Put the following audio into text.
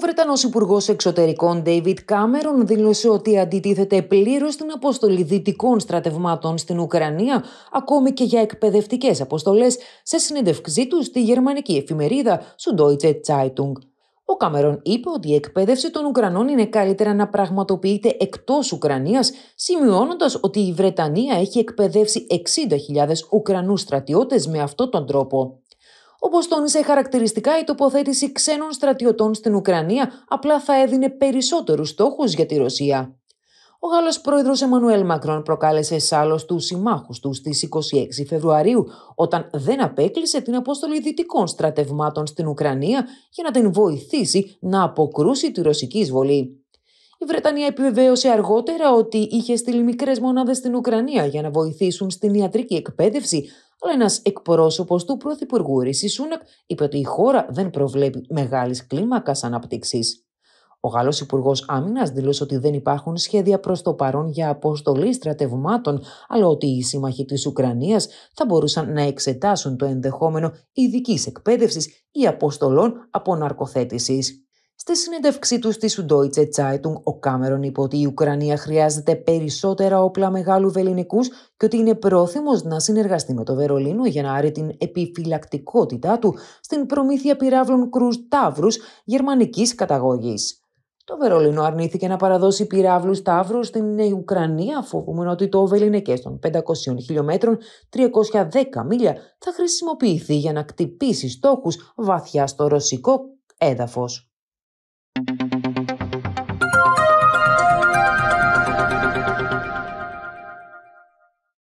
Ο Βρετανός Υπουργός Εξωτερικών David Κάμερον, δήλωσε ότι αντιτίθεται πλήρως στην αποστολή δυτικών στρατευμάτων στην Ουκρανία, ακόμη και για εκπαιδευτικές αποστολές, σε συνέντευξή του στη γερμανική εφημερίδα Deutsche Zeitung. Ο Κάμερον είπε ότι η εκπαίδευση των Ουκρανών είναι καλύτερα να πραγματοποιείται εκτός Ουκρανίας, σημειώνοντας ότι η Βρετανία έχει εκπαιδεύσει 60.000 Ουκρανούς στρατιώτες με αυτόν τον τρόπο. Όπως τόνισε χαρακτηριστικά, η τοποθέτηση ξένων στρατιωτών στην Ουκρανία απλά θα έδινε περισσότερους στόχους για τη Ρωσία. Ο Γάλλος πρόεδρος Εμμανουέλ Μακρόν προκάλεσε άλλος τους συμμάχους τους στις 26 Φεβρουαρίου, όταν δεν απέκλεισε την απόστολη δυτικών στρατευμάτων στην Ουκρανία για να την βοηθήσει να αποκρούσει τη ρωσική εισβολή. Η Βρετανία επιβεβαίωσε αργότερα ότι είχε στείλει μικρές μονάδες στην Ουκρανία για να βοηθήσουν στην ιατρική εκπαίδευση, αλλά ένας εκπρόσωπος του Πρωθυπουργού Ρίση Σούνακ είπε ότι η χώρα δεν προβλέπει μεγάλης κλίμακας αναπτύξης. Ο Γάλλος Υπουργός Άμυνας δήλωσε ότι δεν υπάρχουν σχέδια προς το παρόν για αποστολή στρατευμάτων, αλλά ότι οι σύμμαχοι της Ουκρανίας θα μπορούσαν να εξετάσουν το ενδεχόμενο ειδικής εκπαίδευσης ή αποστολών ναρκοθέτησης. Στη συνέντευξή του στη Σουντόιτσε Zeitung, ο Κάμερον είπε ότι η Ουκρανία χρειάζεται περισσότερα όπλα μεγάλου βεληνικούς και ότι είναι πρόθυμος να συνεργαστεί με το Βερολίνο για να άρει την επιφυλακτικότητά του στην προμήθεια πυράβλων κρού ταύρους γερμανικής καταγωγής. Το Βερολίνο αρνήθηκε να παραδώσει πυράβλους ταύρους στην Ουκρανία, φοβούμενο ότι το βεληνικές των 500 χιλιόμετρων, 310 μίλια, θα χρησιμοποιηθεί για να κτυπήσει στόχους βαθιά στο ρωσικό έδαφος.